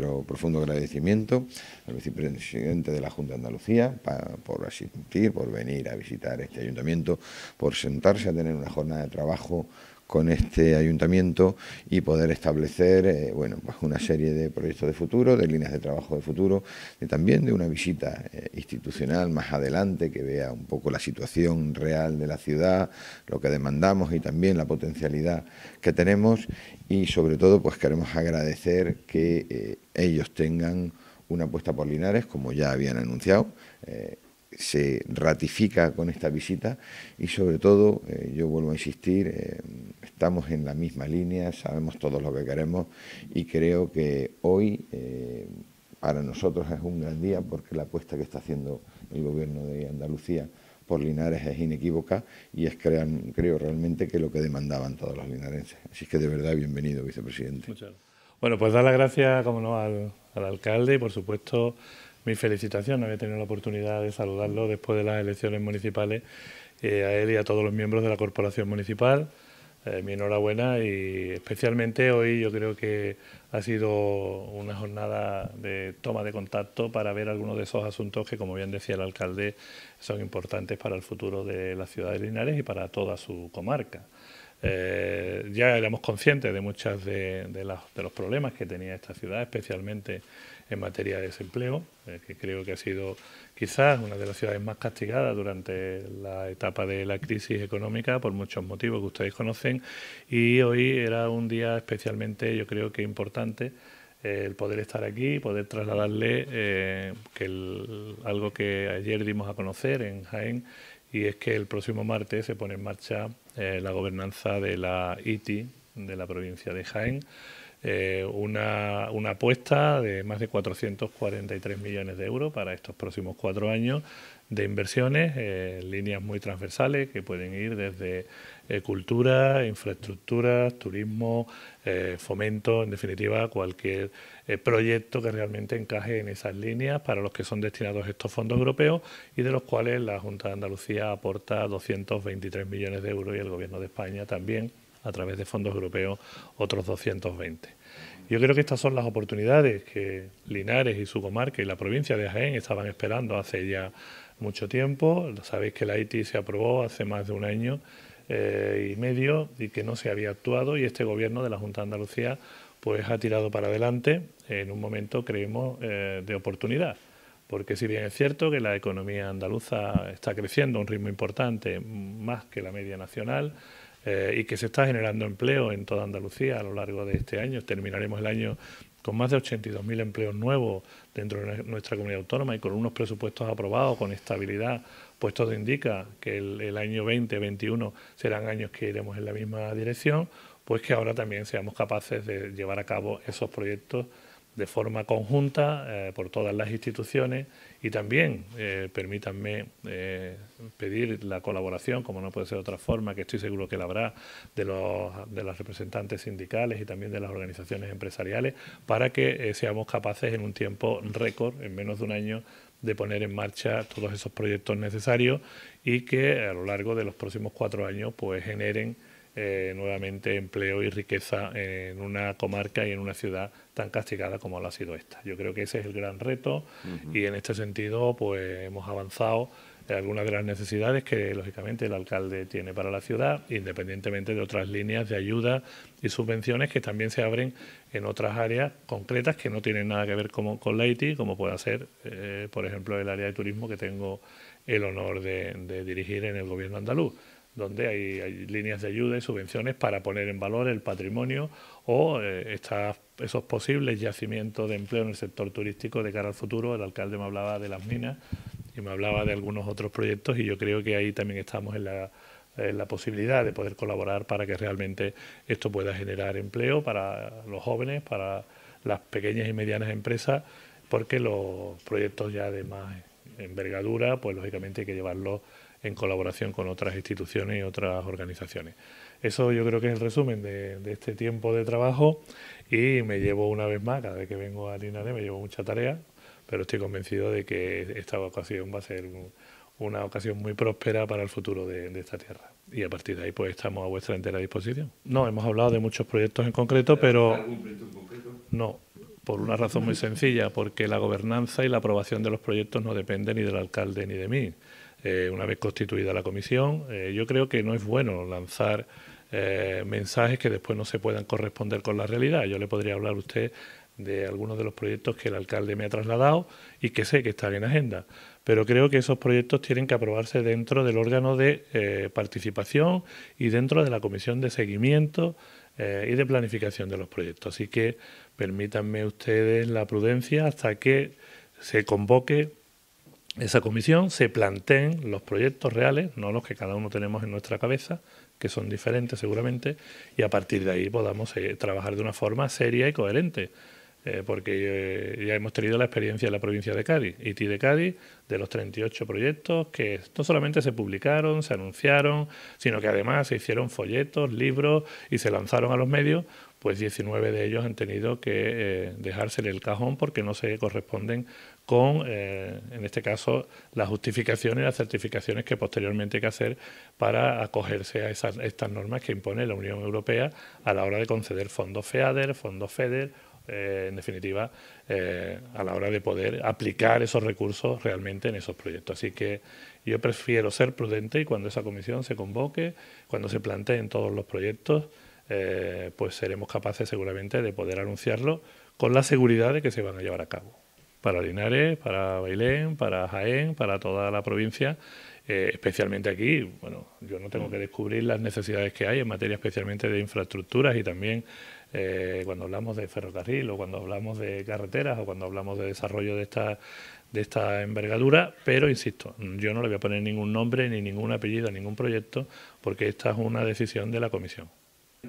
nuestro profundo agradecimiento al vicepresidente de la Junta de Andalucía por asistir, por venir a visitar este ayuntamiento, por sentarse a tener una jornada de trabajo con este ayuntamiento y poder establecer eh, bueno, pues una serie de proyectos de futuro, de líneas de trabajo de futuro, y también de una visita eh, institucional más adelante que vea un poco la situación real de la ciudad, lo que demandamos y también la potencialidad que tenemos y sobre todo pues queremos agradecer que eh, ellos tengan una apuesta por Linares como ya habían anunciado se ratifica con esta visita y sobre todo, eh, yo vuelvo a insistir, eh, estamos en la misma línea, sabemos todos lo que queremos y creo que hoy eh, para nosotros es un gran día porque la apuesta que está haciendo el gobierno de Andalucía por Linares es inequívoca y es creo realmente que lo que demandaban todos los linarenses. Así que de verdad, bienvenido, vicepresidente. Bueno, pues dar las gracias, como no, al, al alcalde y por supuesto mi felicitación. Había tenido la oportunidad de saludarlo después de las elecciones municipales eh, a él y a todos los miembros de la corporación municipal. Eh, mi enhorabuena y especialmente hoy yo creo que ha sido una jornada de toma de contacto para ver algunos de esos asuntos que, como bien decía el alcalde, son importantes para el futuro de la ciudad de Linares y para toda su comarca. Eh, ya éramos conscientes de muchos de, los problemas que tenía esta ciudad, especialmente en materia de desempleo, eh, que creo que ha sido quizás una de las ciudades más castigadas durante la etapa de la crisis económica por muchos motivos que ustedes conocen y hoy era un día especialmente yo creo que importante eh, el poder estar aquí, poder trasladarle eh, que algo que ayer dimos a conocer en Jaén y es que el próximo martes se pone en marcha la gobernanza de la ITI de la provincia de Jaén. Eh, una, apuesta de más de 443 millones de euros para estos próximos cuatro años de inversiones, en eh, líneas muy transversales que pueden ir desde eh, cultura, infraestructuras, turismo, fomento, en definitiva cualquier proyecto que realmente encaje en esas líneas para los que son destinados estos fondos europeos y de los cuales la Junta de Andalucía aporta 223 millones de euros y el Gobierno de España también a través de fondos europeos otros 220. Yo creo que estas son las oportunidades que Linares y su comarca y la provincia de Jaén estaban esperando hace ya mucho tiempo. Sabéis que la IT se aprobó hace más de un año eh, y medio y que no se había actuado y este gobierno de la Junta de Andalucía pues ha tirado para adelante en un momento, creemos, eh, de oportunidad. Porque si bien es cierto que la economía andaluza está creciendo a un ritmo importante, más que la media nacional, eh, y que se está generando empleo en toda Andalucía a lo largo de este año. Terminaremos el año con más de 82.000 empleos nuevos dentro de nuestra comunidad autónoma y con unos presupuestos aprobados con estabilidad, pues todo indica que el, el año 20-21 serán años que iremos en la misma dirección, pues que ahora también seamos capaces de llevar a cabo esos proyectos de forma conjunta eh, por todas las instituciones y también eh, permítanme eh, pedir la colaboración, como no puede ser de otra forma, que estoy seguro que la habrá, de los, de representantes sindicales y también de las organizaciones empresariales, para que seamos capaces en un tiempo récord, en menos de un año, de poner en marcha todos esos proyectos necesarios y que a lo largo de los próximos cuatro años pues generen eh, nuevamente empleo y riqueza en una comarca y en una ciudad tan castigada como la ha sido esta. Yo creo que ese es el gran reto y en este sentido pues hemos avanzado en algunas de las necesidades que lógicamente el alcalde tiene para la ciudad, independientemente de otras líneas de ayuda y subvenciones que también se abren en otras áreas concretas que no tienen nada que ver con la IT, como pueda ser, eh, por ejemplo, el área de turismo que tengo el honor de dirigir en el gobierno andaluz donde hay, líneas de ayuda y subvenciones para poner en valor el patrimonio o eh, estas, esos posibles yacimientos de empleo en el sector turístico de cara al futuro. El alcalde me hablaba de las minas y me hablaba de algunos otros proyectos y yo creo que ahí también estamos en la, en la posibilidad de poder colaborar para que realmente esto pueda generar empleo para los jóvenes, para las pequeñas y medianas empresas, porque los proyectos ya de más envergadura, pues lógicamente hay que llevarlo en colaboración con otras instituciones y otras organizaciones. Eso yo creo que es el resumen de, este tiempo de trabajo y me llevo una vez más, cada vez que vengo a Linares me llevo mucha tarea, pero estoy convencido de que esta ocasión va a ser una ocasión muy próspera para el futuro de, esta tierra. Y a partir de ahí pues estamos a vuestra entera disposición. No, hemos hablado de muchos proyectos en concreto, pero... ¿Algún proyecto en concreto? No, por una razón muy sencilla, porque la gobernanza y la aprobación de los proyectos no dependen ni del alcalde ni de mí. Eh, una vez constituida la comisión, eh, yo creo que no es bueno lanzar eh, mensajes que después no se puedan corresponder con la realidad. Yo le podría hablar a usted de algunos de los proyectos que el alcalde me ha trasladado y que sé que están en agenda. Pero creo que esos proyectos tienen que aprobarse dentro del órgano de participación y dentro de la comisión de seguimiento eh, y de planificación de los proyectos. Así que permítanme ustedes la prudencia hasta que se convoque esa comisión, se planteen los proyectos reales, no los que cada uno tenemos en nuestra cabeza, que son diferentes seguramente, y a partir de ahí podamos eh, trabajar de una forma seria y coherente. Eh, porque eh, ya hemos tenido la experiencia en la provincia de Cádiz, IT de Cádiz, de los 38 proyectos que no solamente se publicaron, se anunciaron, sino que además se hicieron folletos, libros y se lanzaron a los medios, pues 19 de ellos han tenido que eh, dejársele en el cajón porque no se corresponden con, en este caso, las justificaciones y las certificaciones que posteriormente hay que hacer para acogerse a, esas, estas normas que impone la Unión Europea a la hora de conceder fondos FEADER, fondos FEDER eh, en definitiva, eh, a la hora de poder aplicar esos recursos realmente en esos proyectos. Así que yo prefiero ser prudente y cuando esa comisión se convoque, cuando se planteen todos los proyectos, eh, pues seremos capaces seguramente de poder anunciarlo con la seguridad de que se van a llevar a cabo. Para Linares, para Bailén, para Jaén, para toda la provincia, especialmente aquí, bueno, yo no tengo que descubrir las necesidades que hay en materia especialmente de infraestructuras y también eh, cuando hablamos de ferrocarril o cuando hablamos de carreteras o cuando hablamos de desarrollo de esta, de esta envergadura, pero insisto, yo no le voy a poner ningún nombre ni ningún apellido a ningún proyecto porque esta es una decisión de la comisión.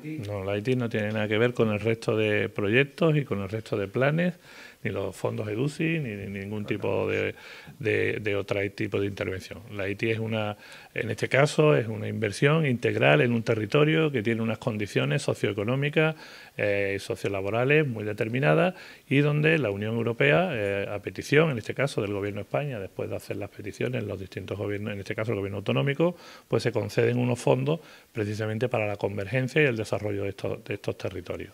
No, la no tiene nada que ver con el resto de proyectos y con el resto de planes ni los fondos EDUCI, ni, ningún tipo de, de, de otro tipo de intervención. La IT es una, en este caso, es una inversión integral en un territorio que tiene unas condiciones socioeconómicas ...y eh, sociolaborales muy determinadas y donde la Unión Europea, eh, a petición, en este caso del Gobierno de España, después de hacer las peticiones, los distintos gobiernos, en este caso el Gobierno autonómico, pues se conceden unos fondos precisamente para la convergencia y el desarrollo de estos, de estos territorios.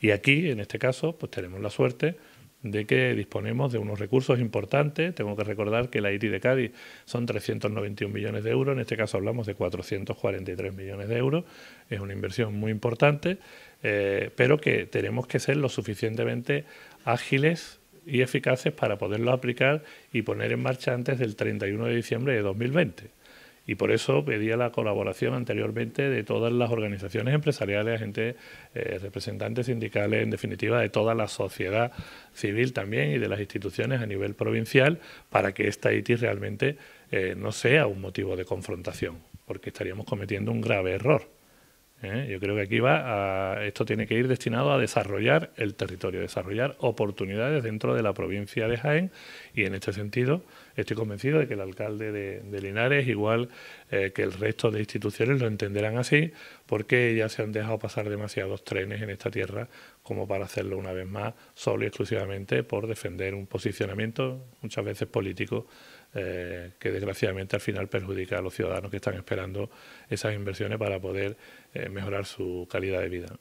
Y aquí, en este caso, pues tenemos la suerte de que disponemos de unos recursos importantes. Tengo que recordar que la ITI de Cádiz son 391 millones de euros, en este caso hablamos de 443 millones de euros, es una inversión muy importante, eh, pero que tenemos que ser lo suficientemente ágiles y eficaces para poderlo aplicar y poner en marcha antes del 31 de diciembre de 2020 y por eso pedía la colaboración anteriormente de todas las organizaciones empresariales, gente, eh, representantes sindicales, en definitiva de toda la sociedad civil también y de las instituciones a nivel provincial para que esta IT realmente eh, no sea un motivo de confrontación, porque estaríamos cometiendo un grave error. ¿eh? Yo creo que aquí va esto tiene que ir destinado a desarrollar el territorio, desarrollar oportunidades dentro de la provincia de Jaén y en este sentido estoy convencido de que el alcalde de, Linares, igual eh, que el resto de instituciones, lo entenderán así porque ya se han dejado pasar demasiados trenes en esta tierra como para hacerlo una vez más solo y exclusivamente por defender un posicionamiento muchas veces político eh, que desgraciadamente al final perjudica a los ciudadanos que están esperando esas inversiones para poder eh, mejorar su calidad de vida.